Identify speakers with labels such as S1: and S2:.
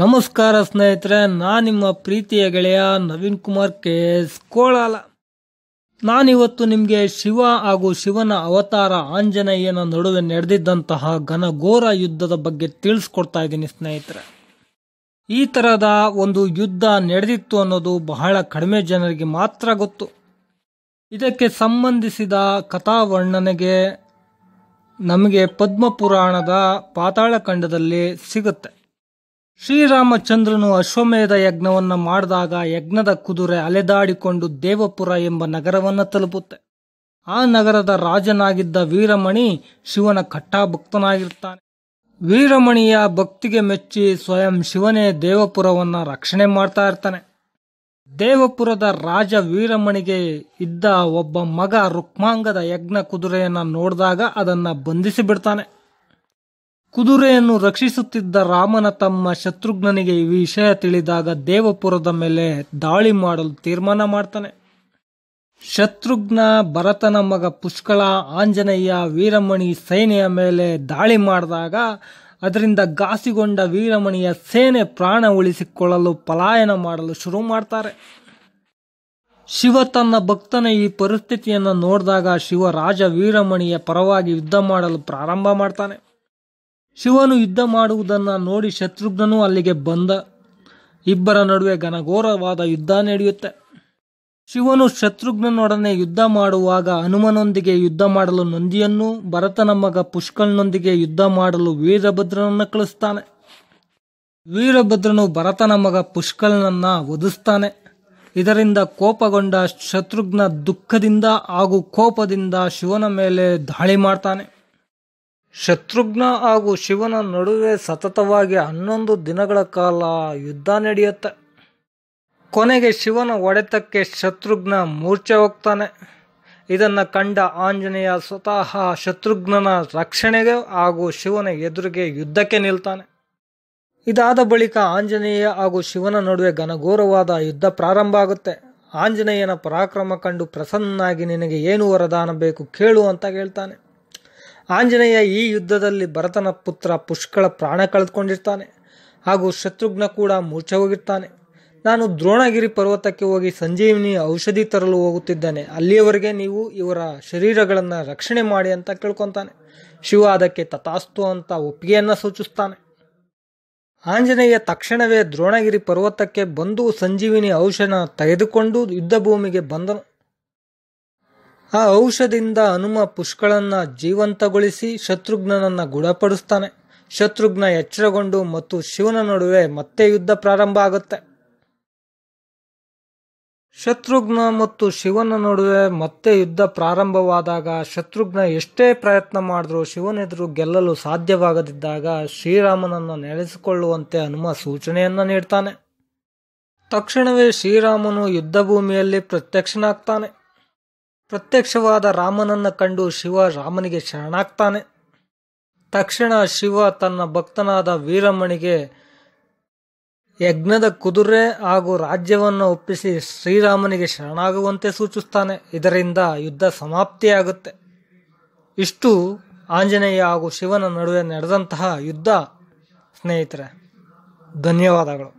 S1: ನಮಸ್ಕಾರ ಸ್ನೇಹಿತರೆ ನಾನು ನಿಮ್ಮ ಪ್ರೀತಿಯ ಗೆಳೆಯ ನವೀನ್ ಕುಮಾರ್ ಕೆ ಎಸ್ ಕೋಳಾಲ ನಾನಿವತ್ತು ನಿಮಗೆ ಶಿವ ಹಾಗೂ ಶಿವನ ಅವತಾರ ಆಂಜನೇಯನ ನಡುವೆ ನಡೆದಿದ್ದಂತಹ ಘನಘೋರ ಯುದ್ಧದ ಬಗ್ಗೆ ತಿಳಿಸ್ಕೊಡ್ತಾ ಇದ್ದೀನಿ ಸ್ನೇಹಿತರೆ ಈ ಥರದ ಒಂದು ಯುದ್ಧ ನಡೆದಿತ್ತು ಅನ್ನೋದು ಬಹಳ ಕಡಿಮೆ ಜನರಿಗೆ ಮಾತ್ರ ಗೊತ್ತು ಇದಕ್ಕೆ ಸಂಬಂಧಿಸಿದ ಕಥಾ ವರ್ಣನೆಗೆ ನಮಗೆ ಪದ್ಮಪುರಾಣದ ಪಾತಾಳಖಂಡದಲ್ಲಿ ಸಿಗುತ್ತೆ ಶ್ರೀರಾಮಚಂದ್ರನು ಅಶ್ವಮೇಧ ಯಜ್ಞವನ್ನ ಮಾಡಿದಾಗ ಯಜ್ಞದ ಕುದುರೆ ಅಲೆದಾಡಿಕೊಂಡು ದೇವಪುರ ಎಂಬ ನಗರವನ್ನು ತಲುಪುತ್ತೆ ಆ ನಗರದ ರಾಜನಾಗಿದ್ದ ವೀರಮಣಿ ಶಿವನ ಕಟ್ಟಾಭಕ್ತನಾಗಿರ್ತಾನೆ ವೀರಮಣಿಯ ಭಕ್ತಿಗೆ ಮೆಚ್ಚಿ ಸ್ವಯಂ ಶಿವನೇ ದೇವಪುರವನ್ನು ರಕ್ಷಣೆ ಮಾಡ್ತಾ ಇರ್ತಾನೆ ದೇವಪುರದ ರಾಜ ವೀರಮಣಿಗೆ ಇದ್ದ ಒಬ್ಬ ಮಗ ರುಕ್ಮಾಂಗದ ಯಜ್ಞ ಕುದುರೆಯನ್ನು ನೋಡಿದಾಗ ಅದನ್ನು ಬಂಧಿಸಿ ಬಿಡ್ತಾನೆ ಕುದುರೆಯನ್ನು ರಕ್ಷಿಸುತ್ತಿದ್ದ ರಾಮನ ತಮ್ಮ ಶತ್ರುಘ್ನನಿಗೆ ಈ ವಿಷಯ ತಿಳಿದಾಗ ದೇವಪುರದ ಮೇಲೆ ದಾಳಿ ಮಾಡಲು ತೀರ್ಮಾನ ಮಾಡ್ತಾನೆ ಶತ್ರುಘ್ನ ಭರತನ ಮಗ ಪುಷ್ಕಳ ಆಂಜನೇಯ ವೀರಮಣಿ ಸೇನೆಯ ಮೇಲೆ ದಾಳಿ ಮಾಡಿದಾಗ ಅದರಿಂದ ಗಾಸಿಗೊಂಡ ವೀರಮಣಿಯ ಸೇನೆ ಪ್ರಾಣ ಉಳಿಸಿಕೊಳ್ಳಲು ಪಲಾಯನ ಮಾಡಲು ಶುರು ಮಾಡ್ತಾರೆ ಶಿವ ತನ್ನ ಭಕ್ತನ ಈ ಪರಿಸ್ಥಿತಿಯನ್ನು ನೋಡಿದಾಗ ಶಿವರಾಜ ವೀರಮಣಿಯ ಪರವಾಗಿ ಯುದ್ಧ ಮಾಡಲು ಪ್ರಾರಂಭ ಮಾಡ್ತಾನೆ ಶಿವನು ಯುದ್ಧ ಮಾಡುವುದನ್ನು ನೋಡಿ ಶತ್ರುಘ್ನನು ಅಲ್ಲಿಗೆ ಬಂದ ಇಬ್ಬರ ನಡುವೆ ಘನಘೋರವಾದ ಯುದ್ಧ ನಡೆಯುತ್ತೆ ಶಿವನು ಶತ್ರುಘ್ನನೊಡನೆ ಯುದ್ಧ ಮಾಡುವಾಗ ಹನುಮನೊಂದಿಗೆ ಯುದ್ಧ ಮಾಡಲು ನಂದಿಯನ್ನು ಭರತನ ಮಗ ಪುಷ್ಕಲ್ನೊಂದಿಗೆ ಯುದ್ಧ ಮಾಡಲು ವೀರಭದ್ರನನ್ನು ಕಳಿಸ್ತಾನೆ ವೀರಭದ್ರನು ಭರತನ ಮಗ ಪುಷ್ಕಲ್ನನ್ನ ವಧಿಸ್ತಾನೆ ಇದರಿಂದ ಕೋಪಗೊಂಡ ಶತ್ರುಘ್ನ ದುಃಖದಿಂದ ಹಾಗೂ ಕೋಪದಿಂದ ಶಿವನ ಮೇಲೆ ದಾಳಿ ಮಾಡ್ತಾನೆ ಶತ್ರುಘ್ನ ಹಾಗೂ ಶಿವನ ನಡುವೆ ಸತತವಾಗಿ ಹನ್ನೊಂದು ದಿನಗಳ ಕಾಲ ಯುದ್ಧ ನಡೆಯುತ್ತೆ ಕೊನೆಗೆ ಶಿವನ ಒಡೆತಕ್ಕೆ ಶತ್ರುಘ್ನ ಮೂರ್ಛೆ ಹೋಗ್ತಾನೆ ಇದನ್ನು ಕಂಡ ಆಂಜನೇಯ ಸ್ವತಃ ಶತ್ರುಘ್ನನ ರಕ್ಷಣೆಗೆ ಹಾಗೂ ಶಿವನ ಎದುರಿಗೆ ಯುದ್ಧಕ್ಕೆ ನಿಲ್ತಾನೆ ಇದಾದ ಬಳಿಕ ಆಂಜನೇಯ ಹಾಗೂ ಶಿವನ ನಡುವೆ ಘನಘೋರವಾದ ಯುದ್ಧ ಪ್ರಾರಂಭ ಆಗುತ್ತೆ ಆಂಜನೇಯನ ಪರಾಕ್ರಮ ಕಂಡು ಪ್ರಸನ್ನಾಗಿ ನಿನಗೆ ಏನು ವರದಾನ ಬೇಕು ಕೇಳು ಅಂತ ಹೇಳ್ತಾನೆ ಆಂಜನೇಯ ಈ ಯುದ್ಧದಲ್ಲಿ ಭರತನ ಪುತ್ರ ಪುಷ್ಕಳ ಪ್ರಾಣ ಕಳೆದುಕೊಂಡಿರ್ತಾನೆ ಹಾಗೂ ಶತ್ರುಘ್ನ ಕೂಡ ಮೂರ್ಛೆ ಹೋಗಿರ್ತಾನೆ ನಾನು ದ್ರೋಣಗಿರಿ ಪರ್ವತಕ್ಕೆ ಹೋಗಿ ಸಂಜೀವಿನಿ ಔಷಧಿ ತರಲು ಹೋಗುತ್ತಿದ್ದಾನೆ ಅಲ್ಲಿಯವರೆಗೆ ನೀವು ಇವರ ಶರೀರಗಳನ್ನು ರಕ್ಷಣೆ ಮಾಡಿ ಅಂತ ಕೇಳ್ಕೊತಾನೆ ಶಿವ ಅದಕ್ಕೆ ತಥಾಸ್ತು ಅಂತ ಒಪ್ಪಿಗೆಯನ್ನು ಸೂಚಿಸ್ತಾನೆ ಆಂಜನೇಯ ತಕ್ಷಣವೇ ದ್ರೋಣಗಿರಿ ಪರ್ವತಕ್ಕೆ ಬಂದು ಸಂಜೀವಿನಿ ಔಷಧ ತೆಗೆದುಕೊಂಡು ಯುದ್ಧ ಭೂಮಿಗೆ ಬಂದನು ಆ ಔಷಧಿಯಿಂದ ಹನುಮ ಪುಷ್ಕಳನ್ನ ಜೀವಂತಗೊಳಿಸಿ ಶತ್ರುಘ್ನನನ್ನ ಗುಣಪಡಿಸ್ತಾನೆ ಶತ್ರುಘ್ನ ಎಚ್ಚರಗೊಂಡು ಮತ್ತು ಶಿವನ ನಡುವೆ ಮತ್ತೆ ಯುದ್ಧ ಪ್ರಾರಂಭ ಆಗುತ್ತೆ ಶತ್ರುಘ್ನ ಮತ್ತು ಶಿವನ ನಡುವೆ ಮತ್ತೆ ಯುದ್ಧ ಪ್ರಾರಂಭವಾದಾಗ ಶತ್ರುಘ್ನ ಎಷ್ಟೇ ಪ್ರಯತ್ನ ಮಾಡಿದ್ರೂ ಶಿವನೆದುರು ಗೆಲ್ಲಲು ಸಾಧ್ಯವಾಗದಿದ್ದಾಗ ಶ್ರೀರಾಮನನ್ನು ನೆಲೆಸಿಕೊಳ್ಳುವಂತೆ ಹನುಮ ಸೂಚನೆಯನ್ನು ನೀಡ್ತಾನೆ ತಕ್ಷಣವೇ ಶ್ರೀರಾಮನು ಯುದ್ಧಭೂಮಿಯಲ್ಲಿ ಪ್ರತ್ಯಕ್ಷನಾಗ್ತಾನೆ ಪ್ರತ್ಯಕ್ಷವಾದ ರಾಮನನ್ನು ಕಂಡು ಶಿವ ರಾಮನಿಗೆ ಶರಣಾಗ್ತಾನೆ ತಕ್ಷಣ ಶಿವ ತನ್ನ ಭಕ್ತನಾದ ವೀರಮ್ಮನಿಗೆ ಯಜ್ಞದ ಕುದುರೆ ಹಾಗೂ ರಾಜ್ಯವನ್ನು ಒಪ್ಪಿಸಿ ಶ್ರೀರಾಮನಿಗೆ ಶರಣಾಗುವಂತೆ ಸೂಚಿಸ್ತಾನೆ ಇದರಿಂದ ಯುದ್ಧ ಸಮಾಪ್ತಿಯಾಗುತ್ತೆ ಇಷ್ಟು ಆಂಜನೇಯ ಹಾಗೂ ಶಿವನ ನಡುವೆ ನಡೆದಂತಹ ಯುದ್ಧ ಸ್ನೇಹಿತರೆ ಧನ್ಯವಾದಗಳು